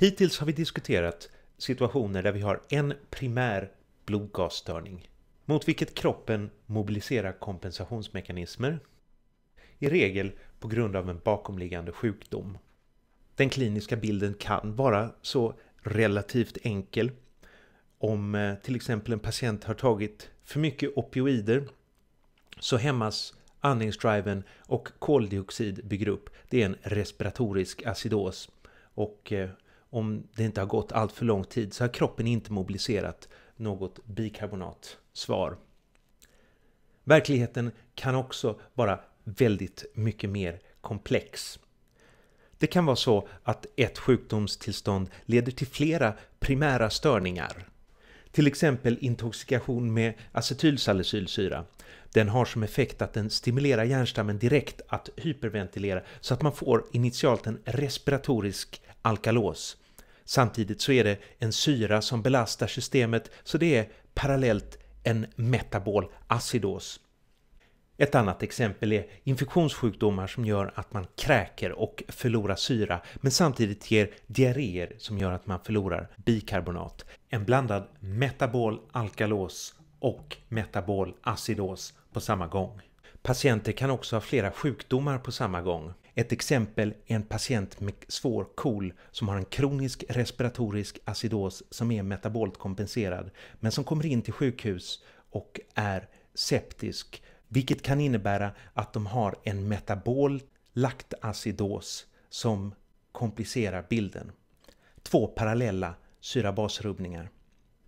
Hittills har vi diskuterat situationer där vi har en primär blodgasstörning mot vilket kroppen mobiliserar kompensationsmekanismer, i regel på grund av en bakomliggande sjukdom. Den kliniska bilden kan vara så relativt enkel om eh, till exempel en patient har tagit för mycket opioider så hämmas andningsdriven och koldioxid bygger upp. Det är en respiratorisk acidos och eh, om det inte har gått allt för lång tid så har kroppen inte mobiliserat något bikarbonatsvar. Verkligheten kan också vara väldigt mycket mer komplex. Det kan vara så att ett sjukdomstillstånd leder till flera primära störningar. Till exempel intoxikation med acetylsalicylsyra. Den har som effekt att den stimulerar hjärnstammen direkt att hyperventilera så att man får initialt en respiratorisk alkalos. Samtidigt så är det en syra som belastar systemet så det är parallellt en metabol acidos. Ett annat exempel är infektionssjukdomar som gör att man kräker och förlorar syra men samtidigt ger diarréer som gör att man förlorar bikarbonat. En blandad metabol alkalos och metabol acidos på samma gång. Patienter kan också ha flera sjukdomar på samma gång. Ett exempel är en patient med svår KOL som har en kronisk respiratorisk acidos som är metabolt kompenserad men som kommer in till sjukhus och är septisk vilket kan innebära att de har en metabol laktacidos som komplicerar bilden. Två parallella syrabasrubbningar.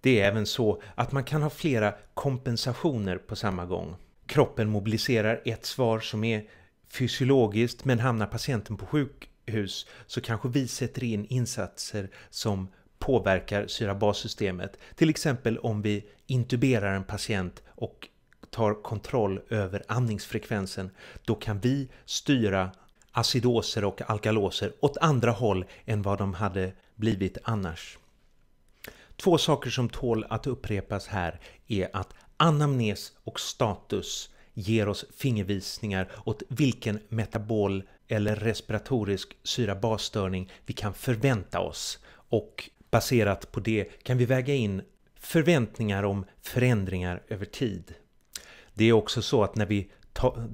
Det är även så att man kan ha flera kompensationer på samma gång. Kroppen mobiliserar ett svar som är fysiologiskt men hamnar patienten på sjukhus så kanske vi sätter in insatser som påverkar syrabassystemet. Till exempel om vi intuberar en patient och tar kontroll över andningsfrekvensen. Då kan vi styra acidoser och alkaloser åt andra håll än vad de hade blivit annars. Två saker som tål att upprepas här är att anamnes och status ger oss fingervisningar åt vilken metabol eller respiratorisk syrabasstörning vi kan förvänta oss och baserat på det kan vi väga in förväntningar om förändringar över tid. Det är också så att när vi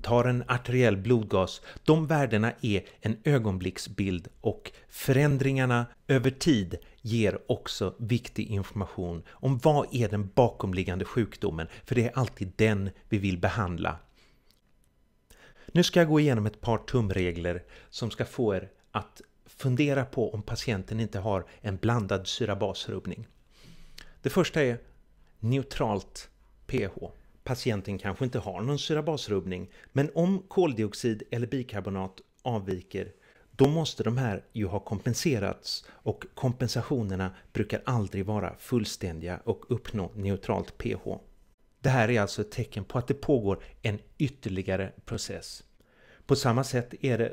tar en arteriell blodgas, de värdena är en ögonblicksbild och förändringarna över tid ger också viktig information om vad är den bakomliggande sjukdomen, för det är alltid den vi vill behandla. Nu ska jag gå igenom ett par tumregler som ska få er att fundera på om patienten inte har en blandad syrabasrubbning. Det första är neutralt pH. Patienten kanske inte har någon syrabasrubbning, men om koldioxid eller bikarbonat avviker då måste de här ju ha kompenserats och kompensationerna brukar aldrig vara fullständiga och uppnå neutralt pH. Det här är alltså ett tecken på att det pågår en ytterligare process. På samma sätt är det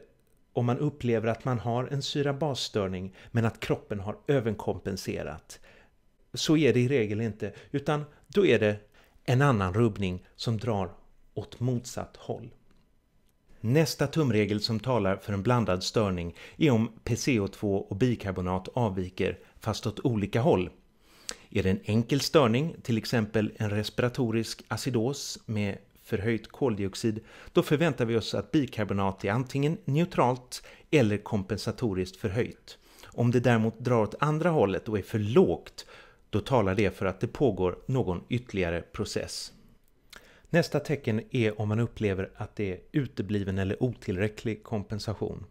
om man upplever att man har en syrabasstörning men att kroppen har överkompenserat. Så är det i regel inte utan då är det en annan rubbning som drar åt motsatt håll. Nästa tumregel som talar för en blandad störning är om PCO2 och bikarbonat avviker fast åt olika håll. Är det en enkel störning, till exempel en respiratorisk acidos med förhöjt koldioxid, då förväntar vi oss att bikarbonat är antingen neutralt eller kompensatoriskt förhöjt. Om det däremot drar åt andra hållet och är för lågt då talar det för att det pågår någon ytterligare process. Nästa tecken är om man upplever att det är utebliven eller otillräcklig kompensation.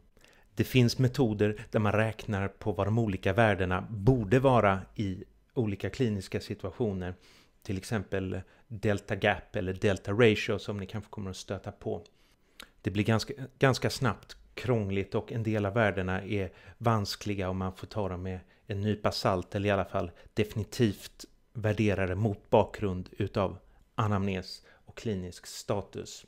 Det finns metoder där man räknar på vad de olika värdena borde vara i olika kliniska situationer. Till exempel delta gap eller delta ratio som ni kanske kommer att stöta på. Det blir ganska, ganska snabbt krångligt och en del av värdena är vanskliga och man får ta dem med en nypa salt eller i alla fall definitivt värdera det mot bakgrund utav anamnes och klinisk status.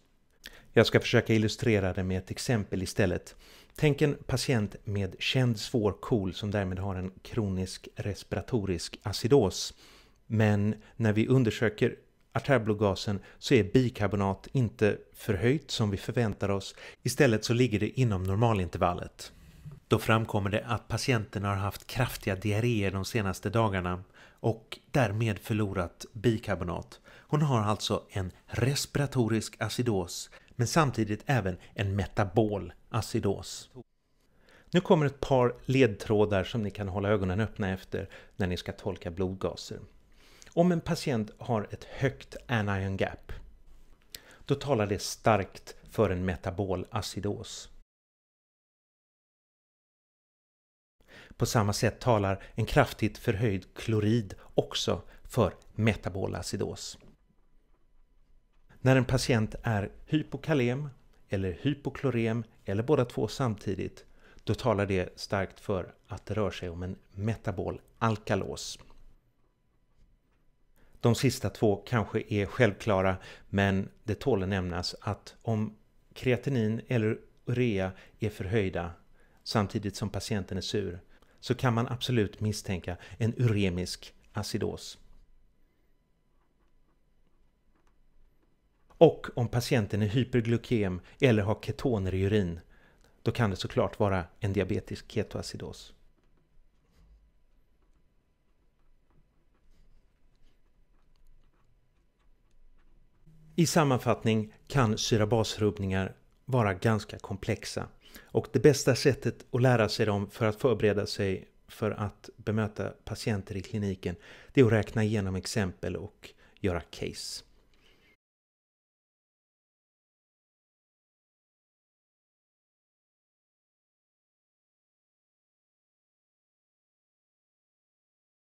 Jag ska försöka illustrera det med ett exempel istället. Tänk en patient med känd svår KOL som därmed har en kronisk respiratorisk acidos. Men när vi undersöker artärblodgasen så är bikarbonat inte förhöjt som vi förväntar oss. Istället så ligger det inom normalintervallet. Då framkommer det att patienten har haft kraftiga diarréer de senaste dagarna och därmed förlorat bikarbonat. Hon har alltså en respiratorisk acidos men samtidigt även en metabol acidos. Nu kommer ett par ledtrådar som ni kan hålla ögonen öppna efter när ni ska tolka blodgaser. Om en patient har ett högt anion gap, då talar det starkt för en metabol acidos. På samma sätt talar en kraftigt förhöjd klorid också för metabol acidos. När en patient är hypokalem eller hypoklorem eller båda två samtidigt, då talar det starkt för att det rör sig om en metabol alkalos. De sista två kanske är självklara, men det tål att nämnas att om kreatinin eller urea är förhöjda samtidigt som patienten är sur så kan man absolut misstänka en uremisk acidos. Och om patienten är hyperglykem eller har ketoner i urin, då kan det såklart vara en diabetisk ketoacidos. I sammanfattning kan syrabasrubbningar vara ganska komplexa och det bästa sättet att lära sig dem för att förbereda sig för att bemöta patienter i kliniken det är att räkna igenom exempel och göra case.